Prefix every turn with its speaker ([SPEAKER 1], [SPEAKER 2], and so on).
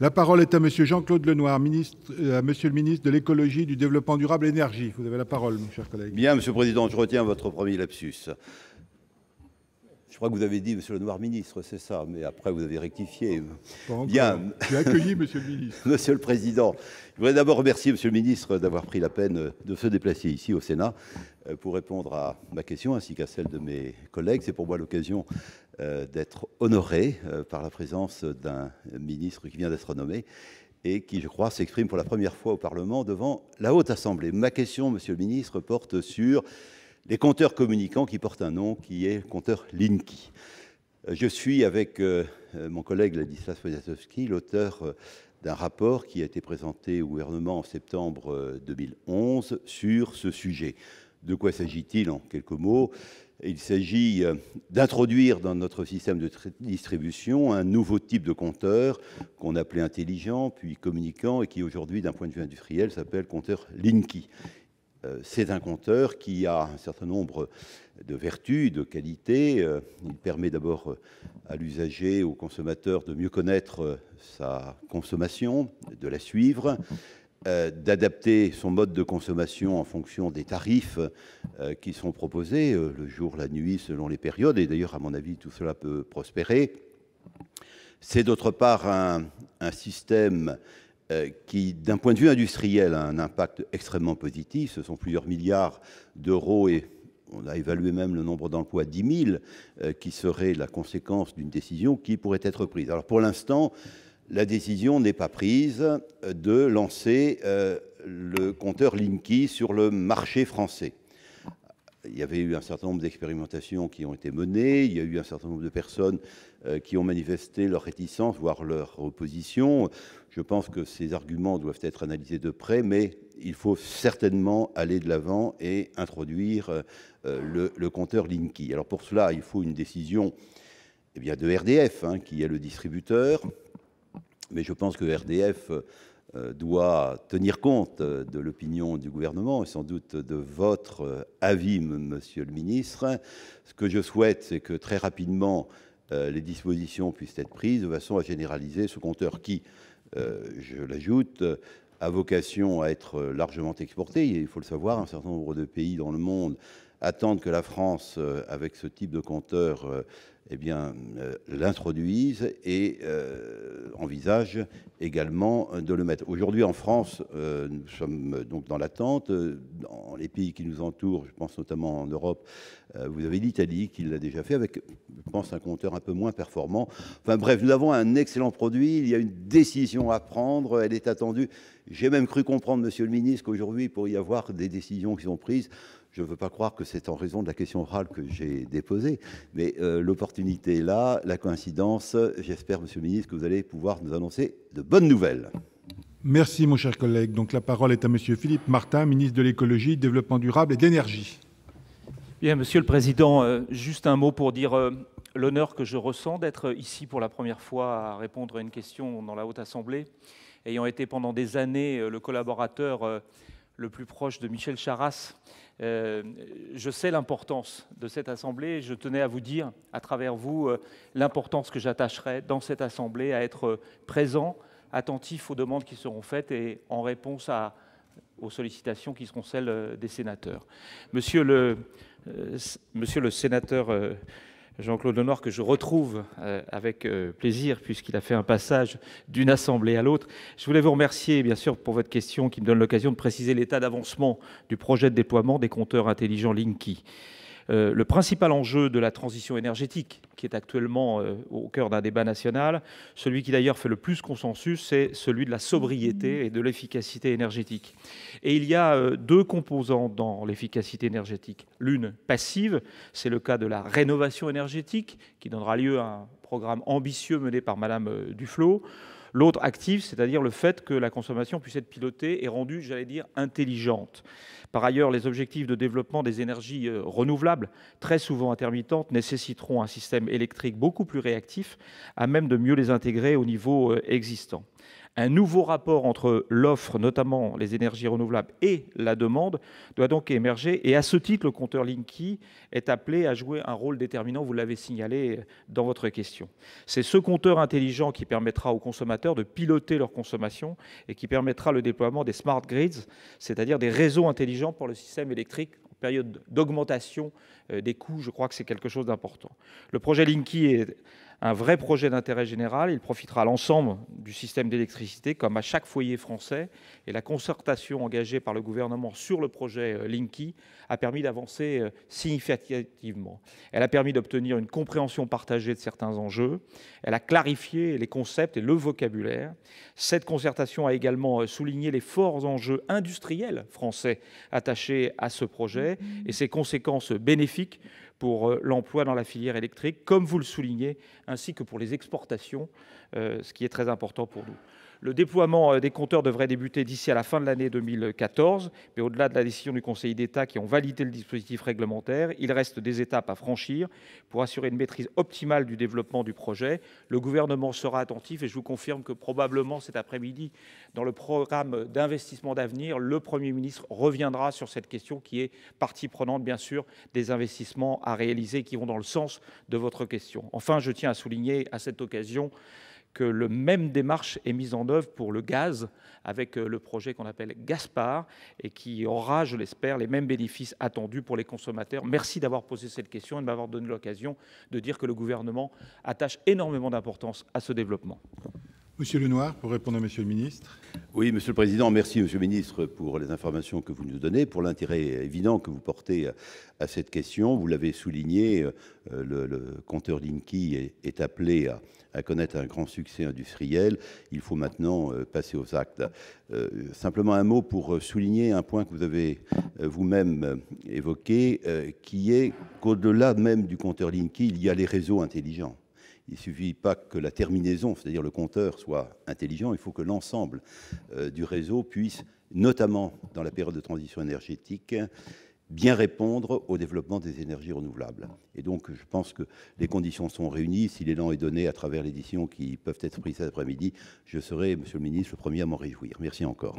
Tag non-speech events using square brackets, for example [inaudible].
[SPEAKER 1] La parole est à Monsieur Jean-Claude Lenoir, ministre, euh, Monsieur le ministre de l'Écologie, du Développement durable et de l'énergie. Vous avez la parole, mon cher collègue. Bien, Monsieur le Président, je retiens votre premier lapsus. Je crois que vous avez dit Monsieur Noir, ministre, c'est ça, mais après vous avez rectifié. Bien. J'ai accueilli Monsieur le ministre. [laughs] Monsieur le Président, je voudrais d'abord remercier Monsieur le ministre d'avoir pris la peine de se déplacer ici au Sénat euh, pour répondre à ma question ainsi qu'à celle de mes collègues. C'est pour moi l'occasion euh, d'être honoré euh, par la présence d'un ministre qui vient d'être nommé et qui, je crois, s'exprime pour la première fois au Parlement devant la Haute Assemblée. Ma question, Monsieur le ministre, porte sur les compteurs communicants qui portent un nom qui est compteur Linky. Euh, je suis avec mon collègue Ladislas Poniatowski, l'auteur d'un rapport qui a été présenté au gouvernement en septembre 2011 sur ce sujet. De quoi s'agit-il en quelques mots il s'agit euh, d'introduire dans notre système de distribution un nouveau type de compteur qu'on appelait intelligent, puis communicant, et qui aujourd'hui, d'un point de vue industriel, s'appelle compteur Linky. Euh, c'est un compteur qui a un certain nombre de vertus, de qualités. Euh, il permet d'abord à l'usager, au consommateur, de mieux connaître sa consommation, de la suivre. Euh, d'adapter son mode de consommation en fonction des tarifs euh, qui sont proposés euh, le jour, la nuit, selon les périodes. Et d'ailleurs, à mon avis, tout cela peut prospérer. C'est d'autre part un, système qui, d'un point de vue industriel, a un impact extrêmement positif. Ce sont plusieurs milliards d'euros et on a évalué même le nombre d'emplois, 10 000, qui serait la conséquence d'une décision qui pourrait être prise. Alors pour l'instant, la décision n'est pas prise de lancer euh, le compteur Linky sur le marché français. Il y avait eu un certain nombre d'expérimentations qui ont été menées, il y a eu un certain nombre de personnes euh, qui ont manifesté leur réticence, voire leur opposition. Je pense que ces arguments doivent être analysés de près, mais il faut certainement aller de l'avant et introduire euh, le, compteur Linky. Alors pour cela, il faut une décision eh de RDF, hein, qui est le distributeur, mais je pense que RDF euh, doit tenir compte euh, de l'opinion du gouvernement et sans doute de votre euh, avis, monsieur le ministre, ce que je souhaite, c'est que très rapidement les dispositions puissent être prises de façon à généraliser ce compteur qui, je l'ajoute, a vocation à être largement exporté, il faut le savoir, un certain nombre de pays dans le monde attendent que la France avec ce type de compteur eh bien, euh, l'introduisent et euh, envisagent également euh, de le mettre. Aujourd'hui, en France, nous sommes donc dans l'attente. Dans les pays qui nous entourent, je pense notamment en Europe, vous avez l'Italie qui l'a déjà fait avec, je pense, un compteur un peu moins performant. Enfin bref, nous avons un excellent produit. Il y a une décision à prendre. Elle est attendue. J'ai même cru comprendre, Monsieur le Ministre, qu'aujourd'hui, pour y avoir des décisions qui sont prises, je ne veux pas croire que c'est en raison de la question orale que j'ai déposée, mais euh, l'opportunité est là, la coïncidence. J'espère, Monsieur le Ministre, que vous allez pouvoir nous annoncer de bonnes nouvelles. Merci, mon cher collègue. Donc la parole est à Monsieur Philippe Martin, ministre de
[SPEAKER 2] l'Écologie, Développement durable et de l'Énergie. Bien, Monsieur le Président, euh, juste un mot pour dire euh, l'honneur que je ressens d'être ici pour la première fois à répondre à une question dans la Haute Assemblée, ayant été pendant des années le collaborateur le plus proche de Michel Charras euh, je sais l'importance de cette assemblée je tenais à vous dire, à travers vous, euh, l'importance que j'attacherai dans cette assemblée à être présent, attentif aux demandes qui seront faites et en réponse à, aux sollicitations qui seront celles euh, des sénateurs. Monsieur le, monsieur le sénateur Jean-Claude Lenoir, que je retrouve euh, avec euh, plaisir, puisqu'il a fait un passage d'une assemblée à l'autre. Je voulais vous remercier, bien sûr, pour votre question qui me donne l'occasion de préciser l'état d'avancement du projet de déploiement des compteurs intelligents Linky. Euh, le principal enjeu de la transition énergétique, qui est actuellement euh, au cœur d'un débat national, celui qui d'ailleurs fait le plus consensus, c'est celui de la sobriété et de l'efficacité énergétique. Et il y a euh, deux composants dans l'efficacité énergétique. L'une passive, c'est le cas de la rénovation énergétique, qui donnera lieu à un programme ambitieux mené par Madame Duflot. L'autre active, c'est-à-dire le fait que la consommation puisse être pilotée et rendue, j'allais dire, intelligente. Par ailleurs, les objectifs de développement des énergies euh, renouvelables, très souvent intermittentes, nécessiteront un système électrique beaucoup plus réactif, à même de mieux les intégrer au niveau euh, existant. Un nouveau rapport entre l'offre, notamment les énergies renouvelables, et la demande doit donc émerger. Et à ce titre, le compteur Linky est appelé à jouer un rôle déterminant, vous l'avez signalé dans votre question. C'est ce compteur intelligent qui permettra aux consommateurs de piloter leur consommation et qui permettra le déploiement des smart grids, c'est-à-dire des réseaux intelligents pour le système électrique en période d'augmentation euh, des coûts, je crois que c'est quelque chose d'important. Le projet Linky est un vrai projet d'intérêt général. Il profitera à l'ensemble du système d'électricité comme à chaque foyer français. Et la concertation engagée par le gouvernement sur le projet euh, Linky a permis d'avancer euh, significativement. Elle a permis d'obtenir une compréhension partagée de certains enjeux. Elle a clarifié les concepts et le vocabulaire. Cette concertation a également euh, souligné les forts enjeux industriels français attachés à ce projet et ses conséquences bénéfiques pour euh, l'emploi dans la filière électrique, comme vous le soulignez, ainsi que pour les exportations, euh, ce qui est très important pour nous. Le déploiement euh, des compteurs devrait débuter d'ici à la fin de l'année 2014. Mais au-delà de la décision du Conseil d'État qui a validé le dispositif réglementaire, il reste des étapes à franchir pour assurer une maîtrise optimale du développement du projet. Le Gouvernement sera attentif et je vous confirme que probablement cet après-midi, dans le programme d'investissement d'avenir, le Premier ministre reviendra sur cette question qui est partie prenante, bien sûr, des investissements à réaliser qui vont dans le sens de votre question. Enfin, je tiens à souligner à cette occasion que la même démarche est mise en œuvre pour le gaz avec euh, le projet qu'on appelle Gaspard et qui aura, je l'espère, les mêmes bénéfices attendus pour les consommateurs. Merci d'avoir posé cette question et de m'avoir donné l'occasion de dire que le gouvernement attache énormément d'importance à ce développement. Monsieur Lenoir,
[SPEAKER 1] pour répondre à Monsieur le Ministre. Oui, Monsieur le Président, merci Monsieur le Ministre pour les informations que vous nous donnez, pour l'intérêt évident que vous portez à cette question. Vous l'avez souligné, euh, le, compteur Linky est, appelé à, connaître un grand succès industriel. Il faut maintenant euh, passer aux actes. Euh, simplement un mot pour souligner un point que vous avez vous-même évoqué, qui est qu'au-delà même du compteur Linky, il y a les réseaux intelligents. Il ne suffit pas que la terminaison, c'est-à-dire le compteur, soit intelligent, il faut que l'ensemble euh, du réseau puisse, notamment dans la période de transition énergétique, bien répondre au développement des énergies renouvelables. Et donc, je pense que les conditions sont réunies. Si l'élan est donné à travers les décisions qui peuvent être prises cet après-midi, je serai, Monsieur le Ministre, le premier à m'en réjouir. Merci encore.